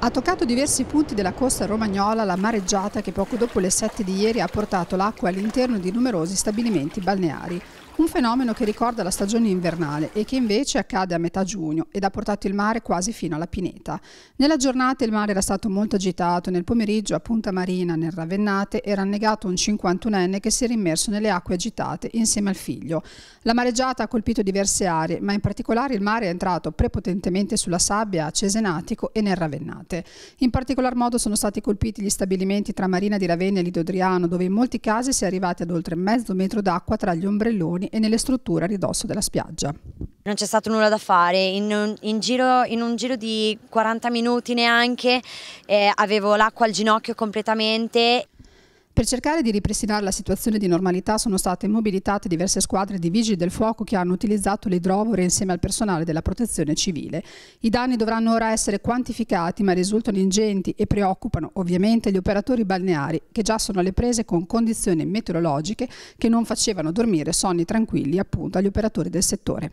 Ha toccato diversi punti della costa romagnola la mareggiata che poco dopo le 7 di ieri ha portato l'acqua all'interno di numerosi stabilimenti balneari. Un fenomeno che ricorda la stagione invernale e che invece accade a metà giugno ed ha portato il mare quasi fino alla pineta. Nella giornata il mare era stato molto agitato, nel pomeriggio a Punta Marina, nel Ravennate, era annegato un 51enne che si era immerso nelle acque agitate insieme al figlio. La mareggiata ha colpito diverse aree, ma in particolare il mare è entrato prepotentemente sulla sabbia a Cesenatico e nel Ravennate inquinate. In particolar modo sono stati colpiti gli stabilimenti tra Marina di Ravenna e Lido Adriano, dove in molti casi si è arrivati ad oltre mezzo metro d'acqua tra gli ombrelloni e nelle strutture a ridosso della spiaggia. Non c'è stato nulla da fare, in un, in giro, in un giro, di 40 minuti neanche eh, avevo l'acqua al ginocchio completamente per cercare di ripristinare la situazione di normalità sono state mobilitate diverse squadre di vigili del fuoco che hanno utilizzato le idrovore insieme al personale della protezione civile. I danni dovranno ora essere quantificati ma risultano ingenti e preoccupano ovviamente gli operatori balneari che già sono alle prese con condizioni meteorologiche che non facevano dormire sonni tranquilli appunto agli operatori del settore.